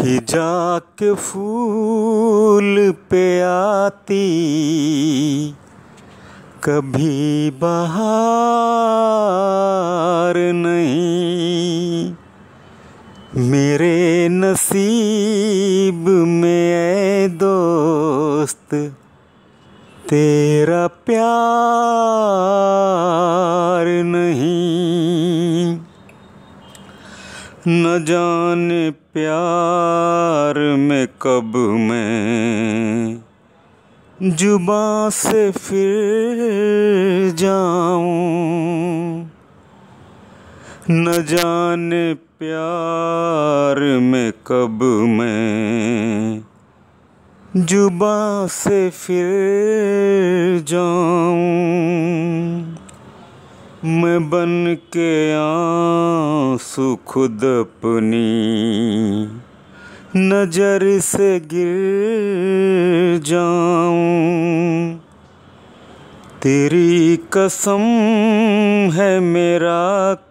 के फूल पे आती कभी बहार नहीं मेरे नसीब में है दोस्त तेरा प्यार नहीं न जाने प्यार में कब मैं जुबा से फिर जाऊं न जाने प्यार में कब मैं जुबा से फिर जाऊं मैं बन के आंसू खुद अपनी नजर से गिर जाऊं तेरी कसम है मेरा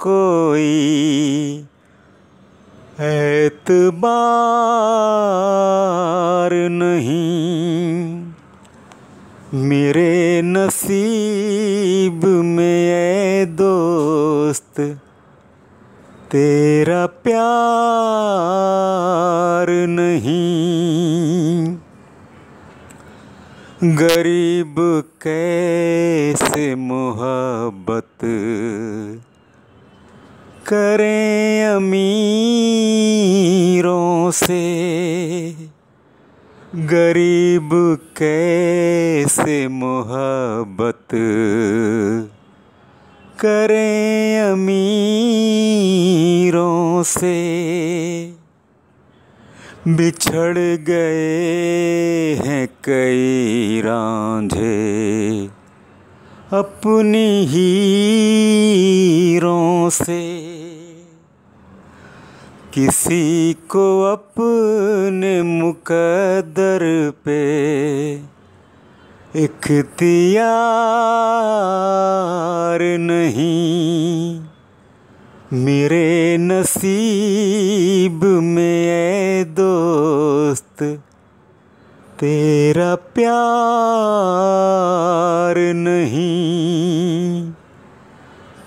कोई एतबार नहीं मेरे नसीब में है दोस्त तेरा प्यार नहीं गरीब कैसे मोहब्बत करें अमीरों से गरीब कैसे मोहब्बत करें अमीरों से बिछड़ गए हैं कई रांझे अपनी हीरों से किसी को अपने मुकदर पे इख्तियार नहीं मेरे नसीब में है दोस्त तेरा प्यार नहीं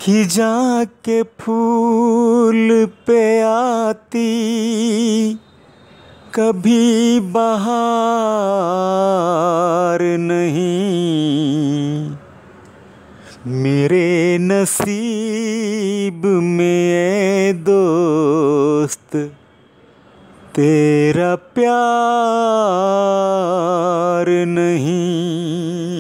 खिजा के फूल पे आती कभी बहार नहीं मेरे नसीब में दोस्त तेरा प्यार नहीं